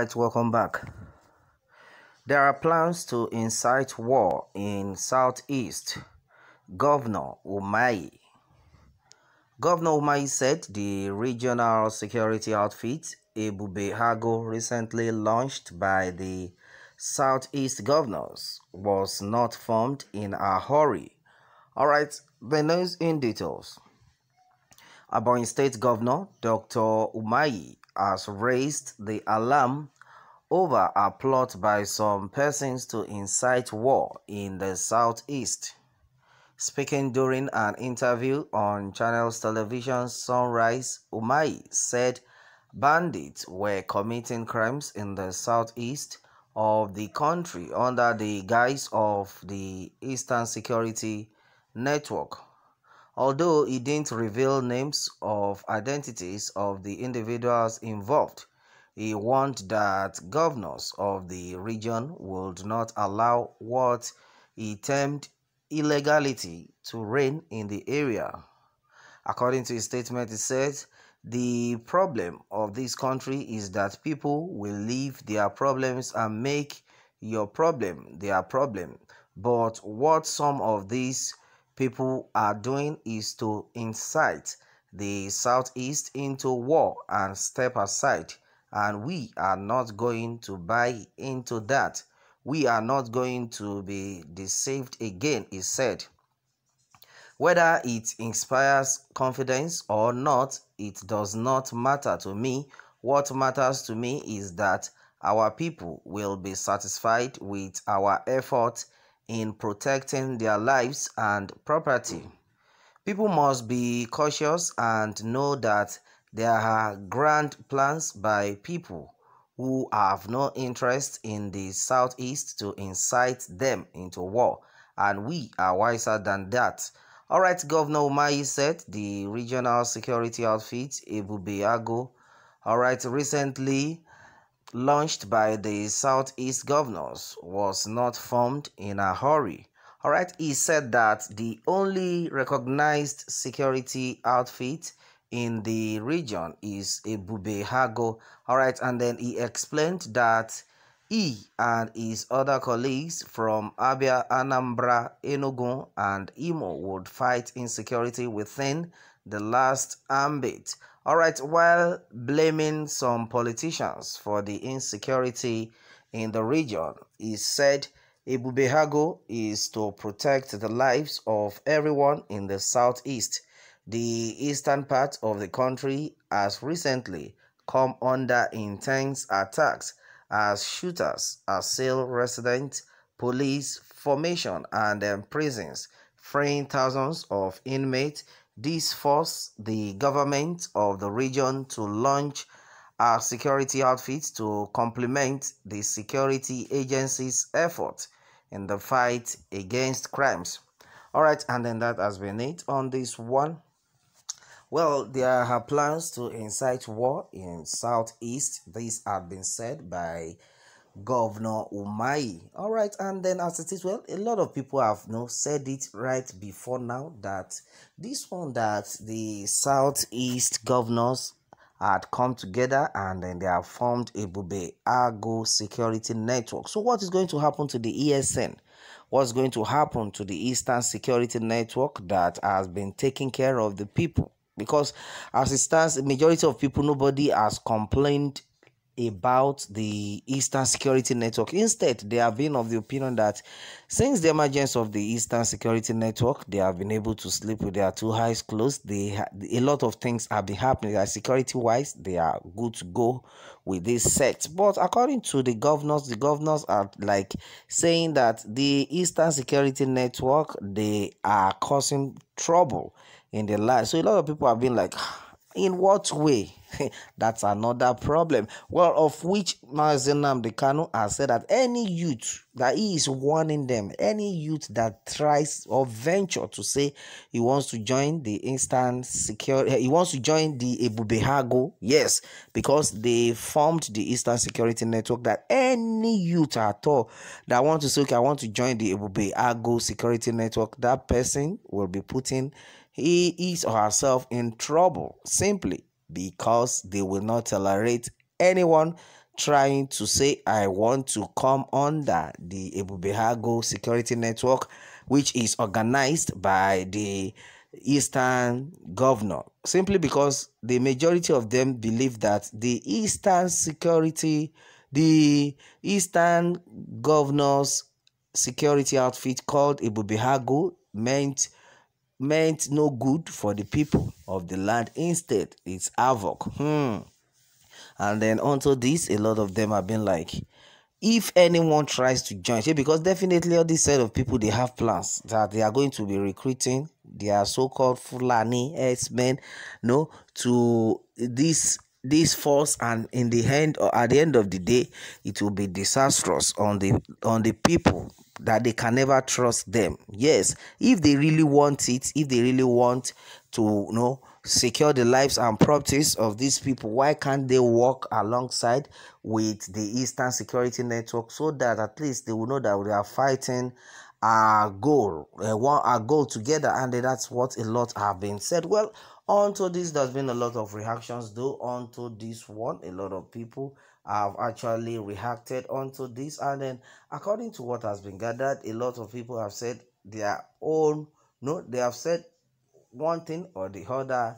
right, welcome back. There are plans to incite war in southeast. Governor Umai. Governor Umai said the regional security outfit Ebube Hago recently launched by the southeast governors was not formed in a hurry. All right, the news in details. Aboyin State Governor Dr. Umayi has raised the alarm over a plot by some persons to incite war in the southeast. Speaking during an interview on Channels Television Sunrise, Umai said bandits were committing crimes in the southeast of the country under the guise of the Eastern Security Network although he didn't reveal names of identities of the individuals involved. He warned that governors of the region would not allow what he termed illegality to reign in the area. According to his statement, he said, The problem of this country is that people will leave their problems and make your problem their problem. But what some of these people are doing is to incite the southeast into war and step aside and we are not going to buy into that we are not going to be deceived again he said whether it inspires confidence or not it does not matter to me what matters to me is that our people will be satisfied with our effort in protecting their lives and property. People must be cautious and know that there are grand plans by people who have no interest in the southeast to incite them into war, and we are wiser than that. All right, Governor Umayi said the regional security outfit, Ebubeago, all right, recently launched by the Southeast governors was not formed in a hurry. Alright, he said that the only recognized security outfit in the region is Ebube Hago. Alright, and then he explained that he and his other colleagues from Abia, Anambra, Enugu, and Imo would fight insecurity within the last ambit all right, while blaming some politicians for the insecurity in the region, he said Ibubehago is to protect the lives of everyone in the southeast. The eastern part of the country has recently come under intense attacks as shooters assail residents, police formation, and prisons, freeing thousands of inmates this forced the government of the region to launch a security outfit to complement the security agency's effort in the fight against crimes. All right, and then that has been it on this one. Well, there are plans to incite war in Southeast. This had been said by Governor Umai. All right, and then as it is, well, a lot of people have you know, said it right before now that this one that the southeast governors had come together and then they have formed a Bube Argo Security Network. So, what is going to happen to the ESN? What's going to happen to the Eastern Security Network that has been taking care of the people? Because, as it stands, the majority of people, nobody has complained about the Eastern Security Network. Instead, they have been of the opinion that since the emergence of the Eastern Security Network, they have been able to sleep with their two eyes closed. They a lot of things have been happening. security wise, they are good to go with this set. But according to the governors, the governors are like saying that the Eastern Security Network they are causing trouble in their life. So a lot of people have been like ah, in what way? That's another problem. Well, of which Mazenam Dekano has said that any youth that he is warning them, any youth that tries or venture to say he wants to join the instant security, he wants to join the Ebubehago, yes, because they formed the Eastern security network. That any youth at all that wants to say, okay, I want to join the Ebubehago security network, that person will be putting he is or herself in trouble simply because they will not tolerate anyone trying to say I want to come under the Ebubehago Security Network, which is organized by the Eastern governor, simply because the majority of them believe that the Eastern security, the Eastern governor's security outfit called Ebubehago meant meant no good for the people of the land. Instead, it's havoc. Hmm. And then onto this, a lot of them have been like, if anyone tries to join, because definitely all this set of people, they have plans that they are going to be recruiting their so-called Fulani S-men, no, to this this force and in the end or at the end of the day it will be disastrous on the on the people that they can never trust them. Yes, if they really want it, if they really want to you know secure the lives and properties of these people, why can't they work alongside with the Eastern Security Network so that at least they will know that we are fighting our goal, uh, our goal together, and that's what a lot have been said. Well, onto this there's been a lot of reactions though onto this one a lot of people have actually reacted onto this and then according to what has been gathered a lot of people have said their own no they have said one thing or the other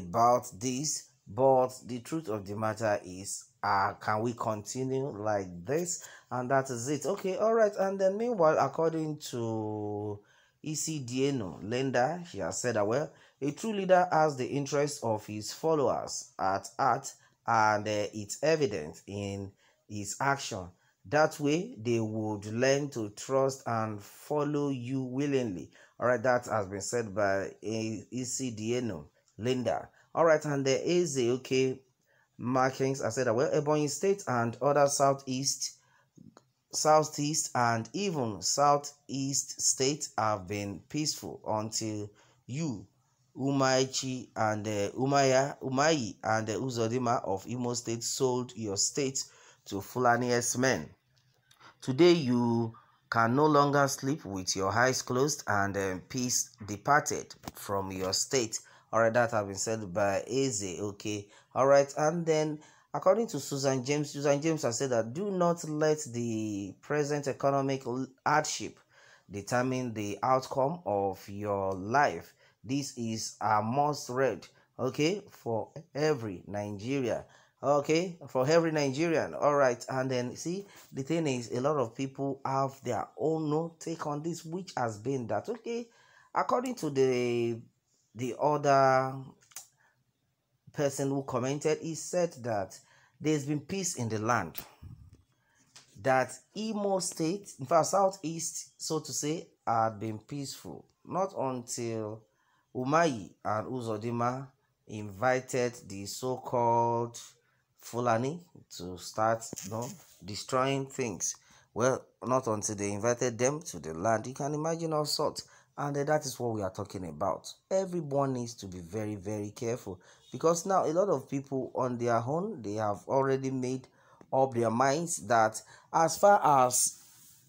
about this but the truth of the matter is uh can we continue like this and that is it okay all right and then meanwhile according to ecdno linda she has said that well a true leader has the interests of his followers at heart and uh, it's evident in his action. That way, they would learn to trust and follow you willingly. All right, that has been said by ECDNO, Linda. All right, and there is a okay markings. I said that well, Ebony State and other southeast, southeast, and even southeast states have been peaceful until you Umaichi and uh, Umaya, Umayi and uh, Uzodima of Imo State sold your state to Fulani men. Today you can no longer sleep with your eyes closed and uh, peace departed from your state. All right, that has been said by Eze. Okay, all right, and then according to Susan James, Susan James has said that do not let the present economic hardship determine the outcome of your life. This is a must read, okay, for every Nigeria. Okay, for every Nigerian. All right, and then see, the thing is, a lot of people have their own no take on this, which has been that okay, according to the the other person who commented, he said that there's been peace in the land. That Imo State, in fact, Southeast, so to say, had been peaceful. Not until Umayi and Uzodima invited the so-called Fulani to start you know, destroying things. Well, not until they invited them to the land. You can imagine all sorts. And that is what we are talking about. Everyone needs to be very, very careful. Because now a lot of people on their own, they have already made up their minds that as far as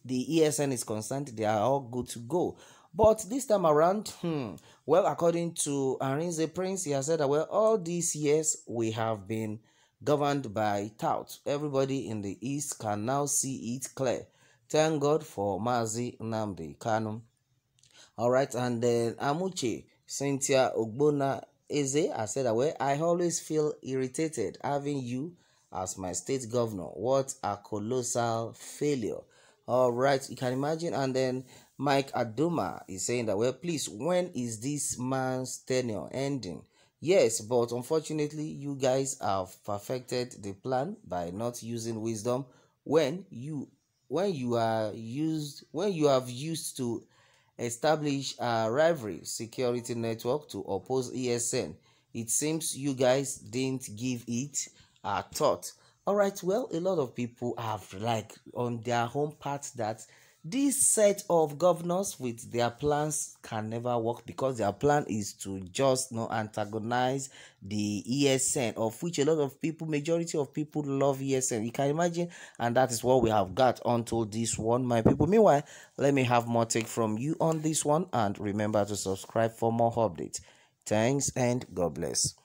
the ESN is concerned, they are all good to go. But this time around, hmm, well, according to Arinze Prince, he has said that, well, all these years we have been governed by tout. Everybody in the East can now see it clear. Thank God for Mazi Nambi Kanu. All right, and then Amuchi, Cynthia Ogbona Eze I said that, well, I always feel irritated having you as my state governor. What a colossal failure. All right, you can imagine. And then Mike Aduma is saying that, well, please, when is this man's tenure ending? Yes, but unfortunately, you guys have perfected the plan by not using wisdom when you when you are used when you have used to establish a rivalry security network to oppose ESN. It seems you guys didn't give it a thought. All right, well, a lot of people have like on their home part that this set of governors with their plans can never work because their plan is to just you know, antagonize the ESN, of which a lot of people, majority of people love ESN. You can imagine, and that is what we have got until this one, my people. Meanwhile, let me have more take from you on this one, and remember to subscribe for more updates. Thanks and God bless.